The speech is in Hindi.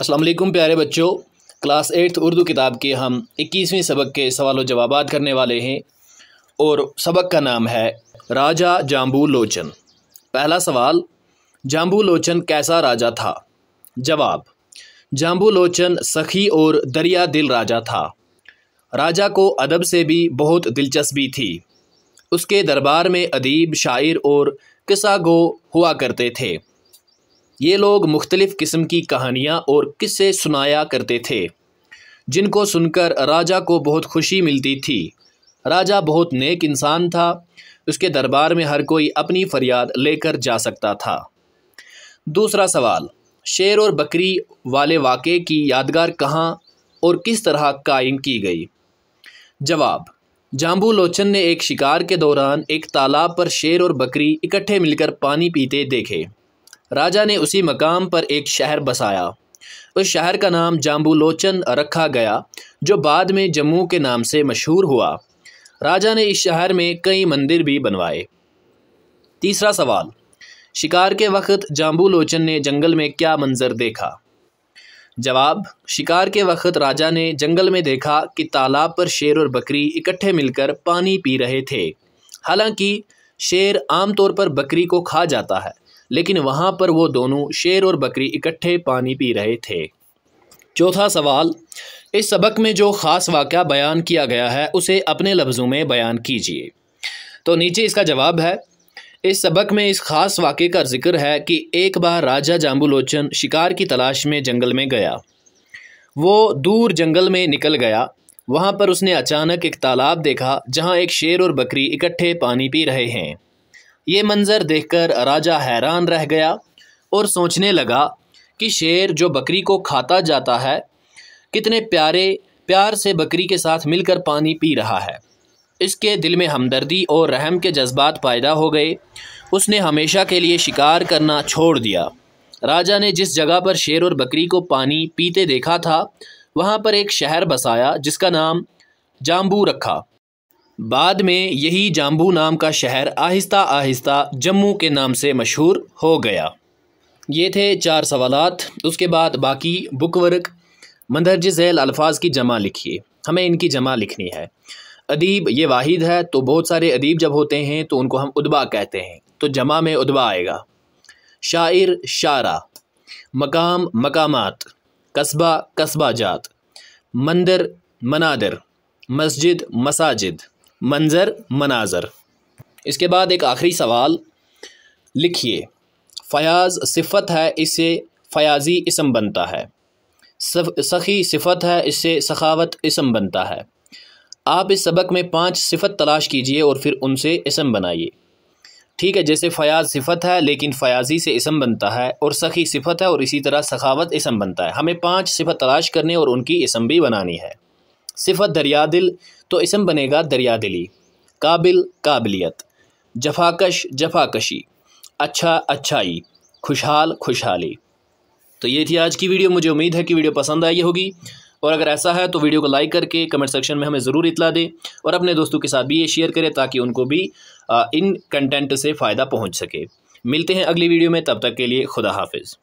असलम प्यारे बच्चों क्लास एट्थ उर्दू किताब के हम इक्कीसवीं सबक के सवाल जवाब करने वाले हैं और सबक का नाम है राजा जाम्बू लोचन पहला सवाल जाम्बू लोचन कैसा राजा था जवाब जाम्बू लोचन सखी और दरिया दिल राजा था राजा को अदब से भी बहुत दिलचस्पी थी उसके दरबार में अदीब शायर और किस्सा गो हुआ करते थे ये लोग मुख्तलिफ़ किस्म की कहानियाँ और किस्से सुनाया करते थे जिनको सुनकर राजा को बहुत खुशी मिलती थी राजा बहुत नेक इंसान था उसके दरबार में हर कोई अपनी फरियाद लेकर जा सकता था दूसरा सवाल शेर और बकरी वाले वाक़े की यादगार कहाँ और किस तरह कायम की गई जवाब जाम्बू लोचन ने एक शिकार के दौरान एक तालाब पर शेर और बकरी इकट्ठे मिलकर पानी पीते देखे राजा ने उसी मकाम पर एक शहर बसाया उस शहर का नाम जाम्बूलोचन रखा गया जो बाद में जम्मू के नाम से मशहूर हुआ राजा ने इस शहर में कई मंदिर भी बनवाए तीसरा सवाल शिकार के वक्त जाम्बूलोचन ने जंगल में क्या मंजर देखा जवाब शिकार के वक्त राजा ने जंगल में देखा कि तालाब पर शेर और बकरी इकट्ठे मिलकर पानी पी रहे थे हालांकि शेर आमतौर पर बकरी को खा जाता है लेकिन वहाँ पर वो दोनों शेर और बकरी इकट्ठे पानी पी रहे थे चौथा सवाल इस सबक में जो ख़ास वाक़ बयान किया गया है उसे अपने लफ्ज़ों में बयान कीजिए तो नीचे इसका जवाब है इस सबक में इस ख़ास वाक़े का जिक्र है कि एक बार राजा जाम्बुलोचन शिकार की तलाश में जंगल में गया वो दूर जंगल में निकल गया वहाँ पर उसने अचानक एक तालाब देखा जहाँ एक शेर और बकरी इकट्ठे पानी पी रहे हैं ये मंज़र देखकर राजा हैरान रह गया और सोचने लगा कि शेर जो बकरी को खाता जाता है कितने प्यारे प्यार से बकरी के साथ मिलकर पानी पी रहा है इसके दिल में हमदर्दी और रहम के जज्बात पैदा हो गए उसने हमेशा के लिए शिकार करना छोड़ दिया राजा ने जिस जगह पर शेर और बकरी को पानी पीते देखा था वहाँ पर एक शहर बसाया जिसका नाम जाम्बू रखा बाद में यही जाम्बू नाम का शहर आहिस्ता आहिस्ता जम्मू के नाम से मशहूर हो गया ये थे चार सवालत उसके बाद बाकी बुक वर्क मंदरज झैल अल्फाज की जमा लिखिए हमें इनकी जमा लिखनी है अदीब ये वाहिद है तो बहुत सारे अदीब जब होते हैं तो उनको हम उदबा कहते हैं तो जमा में उदबा आएगा शायर शारा मकाम मकामात कस्बा कस्बा जात मंदिर मनादर मस्जिद मसाजिद मंज़र मनाजर इसके बाद एक आखिरी सवाल लिखिए फ़याज़ सिफत है इससे फ़याज़ी इसम बनता है सखी सिफत है इससे सखावत इसम बनता है आप इस सबक में पांच सिफत तलाश कीजिए और फिर उनसे इसम बनाइए ठीक है जैसे फ़याज़ सिफत है लेकिन फ़याज़ी से इसम बनता है और सखी सिफत है और इसी तरह सखावत इसम बनता है हमें पांच सिफत तलाश करने और उनकी इसम भी बनानी है सिफत दरिया दिल तो इसम बनेगा दरिया दिली काबिल काबिलियत जफाकश जफाकशी अच्छा अच्छाई खुशहाल खुशहाली तो ये थी आज की वीडियो मुझे उम्मीद है कि वीडियो पसंद आई होगी और अगर ऐसा है तो वीडियो को लाइक करके कमेंट सेक्शन में हमें ज़रूर इतला दें और अपने दोस्तों के साथ भी ये शेयर करें ताकि उनको भी इन कंटेंट से फ़ायदा पहुँच सके मिलते हैं अगली वीडियो में तब तक के लिए खुदा हाफिज़